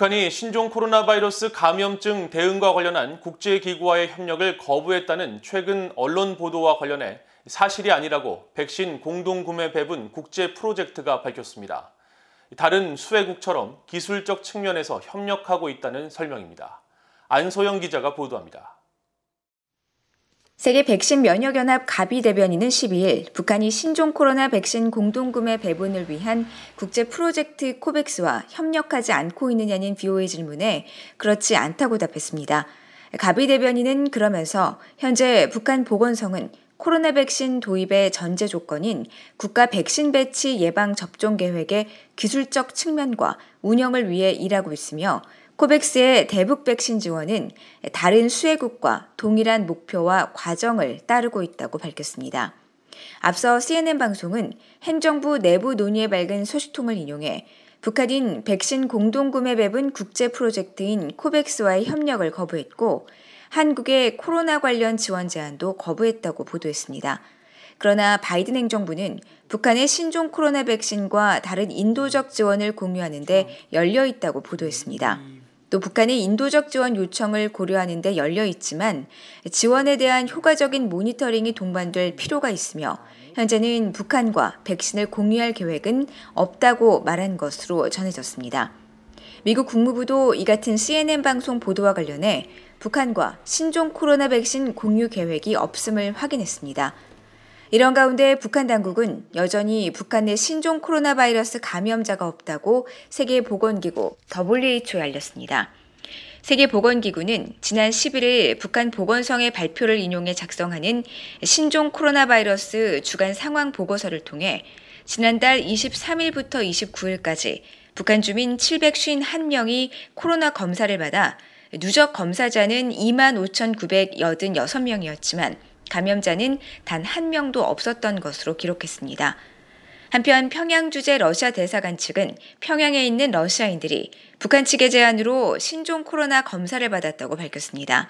북한이 신종 코로나 바이러스 감염증 대응과 관련한 국제기구와의 협력을 거부했다는 최근 언론 보도와 관련해 사실이 아니라고 백신 공동구매 배분 국제 프로젝트가 밝혔습니다. 다른 수혜국처럼 기술적 측면에서 협력하고 있다는 설명입니다. 안소영 기자가 보도합니다. 세계 백신 면역연합 가비 대변인은 12일 북한이 신종 코로나 백신 공동구매 배분을 위한 국제 프로젝트 코백스와 협력하지 않고 있느냐는 비오의 질문에 그렇지 않다고 답했습니다. 가비 대변인은 그러면서 현재 북한 보건성은 코로나 백신 도입의 전제 조건인 국가 백신 배치 예방 접종 계획의 기술적 측면과 운영을 위해 일하고 있으며 코백스의 대북 백신 지원은 다른 수혜국과 동일한 목표와 과정을 따르고 있다고 밝혔습니다. 앞서 CNN 방송은 행정부 내부 논의에 밝은 소식통을 인용해 북한인 백신 공동구매 배분 국제 프로젝트인 코백스와의 협력을 거부했고 한국의 코로나 관련 지원 제안도 거부했다고 보도했습니다. 그러나 바이든 행정부는 북한의 신종 코로나 백신과 다른 인도적 지원을 공유하는데 열려 있다고 보도했습니다. 또 북한의 인도적 지원 요청을 고려하는 데 열려 있지만 지원에 대한 효과적인 모니터링이 동반될 필요가 있으며 현재는 북한과 백신을 공유할 계획은 없다고 말한 것으로 전해졌습니다. 미국 국무부도 이 같은 CNN 방송 보도와 관련해 북한과 신종 코로나 백신 공유 계획이 없음을 확인했습니다. 이런 가운데 북한 당국은 여전히 북한 내 신종 코로나 바이러스 감염자가 없다고 세계보건기구 WHO에 알렸습니다. 세계보건기구는 지난 11일 북한 보건성의 발표를 인용해 작성하는 신종 코로나 바이러스 주간 상황 보고서를 통해 지난달 23일부터 29일까지 북한 주민 751명이 코로나 검사를 받아 누적 검사자는 25,986명이었지만 감염자는 단 한 명도 없었던 것으로 기록했습니다. 한편 평양 주재 러시아 대사관 측은 평양에 있는 러시아인들이 북한 측의 제안으로 신종 코로나 검사를 받았다고 밝혔습니다.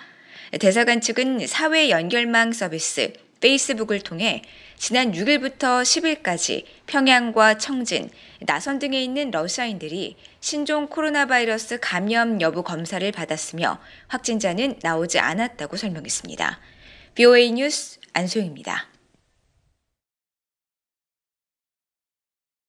대사관 측은 사회 연결망 서비스 페이스북을 통해 지난 6일부터 10일까지 평양과 청진, 나선 등에 있는 러시아인들이 신종 코로나 바이러스 감염 여부 검사를 받았으며 확진자는 나오지 않았다고 설명했습니다. BOA 뉴스 안소영입니다.